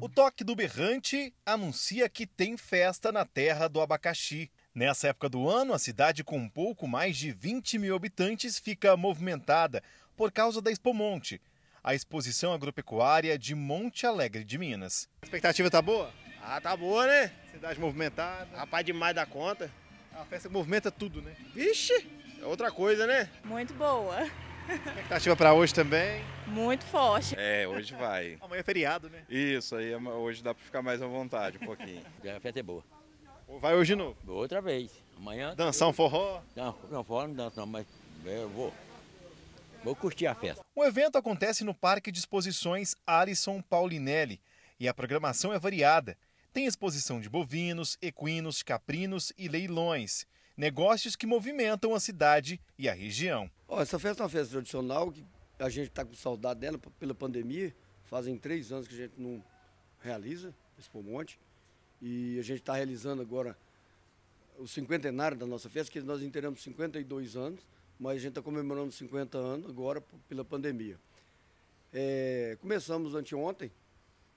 O toque do berrante anuncia que tem festa na terra do abacaxi. Nessa época do ano, a cidade com pouco mais de 20 mil habitantes fica movimentada por causa da Expomonte, a exposição agropecuária de Monte Alegre de Minas. A expectativa tá boa? Ah, tá boa, né? Cidade movimentada. Rapaz, demais da conta. É a festa movimenta tudo, né? Vixe, é outra coisa, né? Muito boa. Expectativa para hoje também? Muito forte. É, hoje vai. Amanhã é feriado, né? Isso, aí hoje dá para ficar mais à vontade um pouquinho. A festa é boa. Ou vai hoje de novo? Outra vez. Amanhã. Dançar um forró? Não, não, forró não dança não, mas é, eu vou. Vou curtir a festa. O evento acontece no Parque de Exposições Alisson Paulinelli e a programação é variada. Tem exposição de bovinos, equinos, caprinos e leilões, negócios que movimentam a cidade e a região essa festa é uma festa tradicional que a gente está com saudade dela pela pandemia. Fazem três anos que a gente não realiza esse pomonte. E a gente está realizando agora o cinquentenário da nossa festa, que nós inteiramos 52 anos, mas a gente está comemorando 50 anos agora pela pandemia. É, começamos anteontem,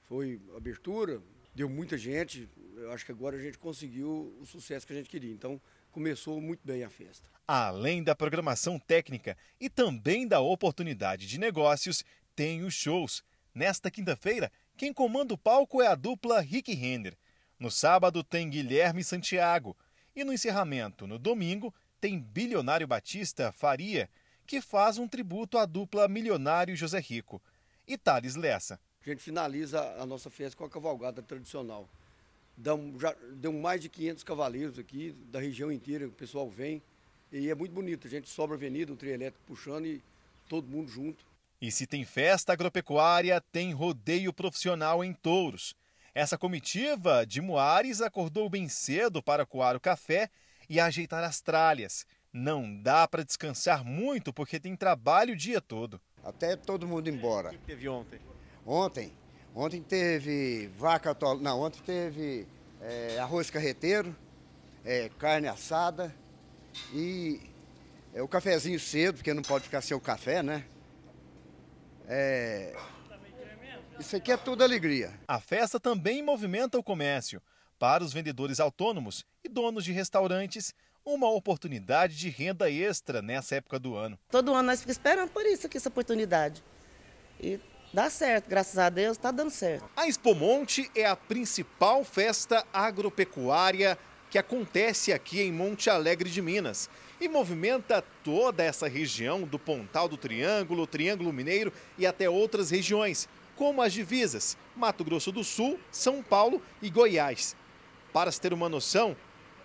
foi abertura, deu muita gente. Eu acho que agora a gente conseguiu o sucesso que a gente queria. Então, começou muito bem a festa. Além da programação técnica e também da oportunidade de negócios, tem os shows. Nesta quinta-feira, quem comanda o palco é a dupla Rick Render. No sábado tem Guilherme Santiago. E no encerramento, no domingo, tem bilionário Batista Faria, que faz um tributo à dupla Milionário José Rico. E Thales Lessa. A gente finaliza a nossa festa com a cavalgada tradicional. Dão, já, deu mais de 500 cavaleiros aqui, da região inteira, o pessoal vem. E é muito bonito, a gente sobra a avenida, um trio elétrico puxando e todo mundo junto. E se tem festa agropecuária, tem rodeio profissional em touros. Essa comitiva de Moares acordou bem cedo para coar o café e ajeitar as tralhas. Não dá para descansar muito porque tem trabalho o dia todo. Até todo mundo embora. O que teve ontem? Ontem Ontem teve vaca atolada, não, ontem teve é, arroz carreteiro, é, carne assada e é, o cafezinho cedo, porque não pode ficar sem o café, né? É, isso aqui é tudo alegria. A festa também movimenta o comércio. Para os vendedores autônomos e donos de restaurantes, uma oportunidade de renda extra nessa época do ano. Todo ano nós ficamos esperando por isso aqui, essa oportunidade. E Dá certo, graças a Deus, está dando certo. A Expo Monte é a principal festa agropecuária que acontece aqui em Monte Alegre de Minas e movimenta toda essa região do Pontal do Triângulo, Triângulo Mineiro e até outras regiões, como as divisas Mato Grosso do Sul, São Paulo e Goiás. Para se ter uma noção,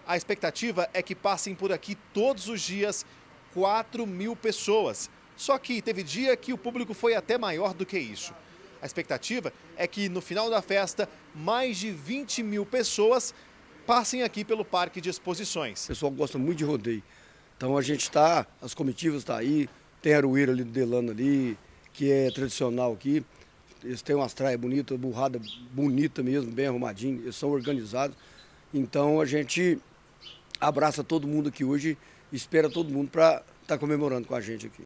a expectativa é que passem por aqui todos os dias 4 mil pessoas só que teve dia que o público foi até maior do que isso. A expectativa é que no final da festa, mais de 20 mil pessoas passem aqui pelo parque de exposições. O pessoal gosta muito de rodeio. Então a gente está, as comitivas estão tá aí, tem a Aruíra ali do Delano ali, que é tradicional aqui. Eles têm umas traias bonitas, burrada bonita mesmo, bem arrumadinho, eles são organizados. Então a gente abraça todo mundo aqui hoje, espera todo mundo para estar tá comemorando com a gente aqui.